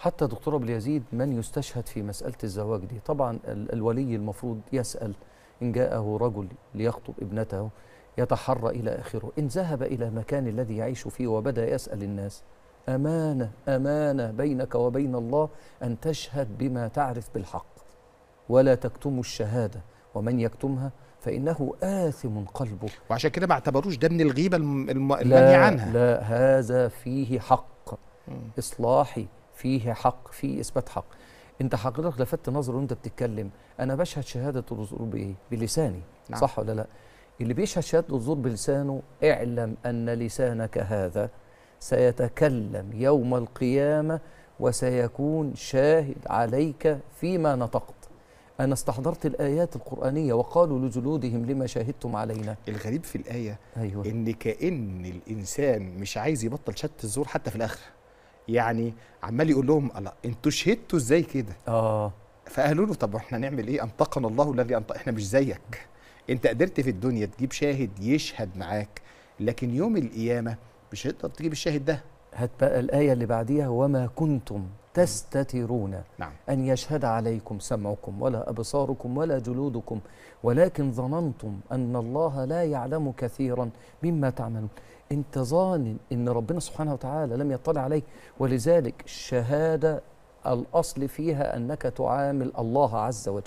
حتى ابو اليزيد من يستشهد في مسألة الزواج دي طبعا الولي المفروض يسأل إن جاءه رجل ليخطب ابنته يتحرى إلى آخره إن ذهب إلى المكان الذي يعيش فيه وبدأ يسأل الناس أمانة أمانة بينك وبين الله أن تشهد بما تعرف بالحق ولا تكتم الشهادة ومن يكتمها فإنه آثم قلبه وعشان كده ما اعتبروش ده من الغيبة المنهي عنها لا هذا فيه حق إصلاحي فيه حق فيه اثبات حق انت حضرتك لفت نظر وانت بتتكلم انا بشهد شهاده الزور بايه بلساني نعم. صح ولا لا اللي بيشهد شهاده الزور بلسانه اعلم ان لسانك هذا سيتكلم يوم القيامه وسيكون شاهد عليك فيما نطقت أنا استحضرت الآيات القرآنية وقالوا لجلودهم لما شاهدتم علينا الغريب في الآية أيوة. إن كأن الإنسان مش عايز يبطل شت الزور حتى في الآخر يعني عمال يقول لهم الله انتوا شهدتوا ازاي كده اه فقالوا له طب احنا نعمل ايه انطقنا الله الذي انطق احنا مش زيك انت قدرت في الدنيا تجيب شاهد يشهد معاك لكن يوم القيامه مش هتقدر تجيب الشاهد ده هات بقى الايه اللي بعديها وما كنتم تستترون نعم. أن يشهد عليكم سمعكم ولا أبصاركم ولا جلودكم ولكن ظننتم أن الله لا يعلم كثيرا مما تعملون أنت ظان أن ربنا سبحانه وتعالى لم يطلع عليه ولذلك الشهادة الأصل فيها أنك تعامل الله عز وجل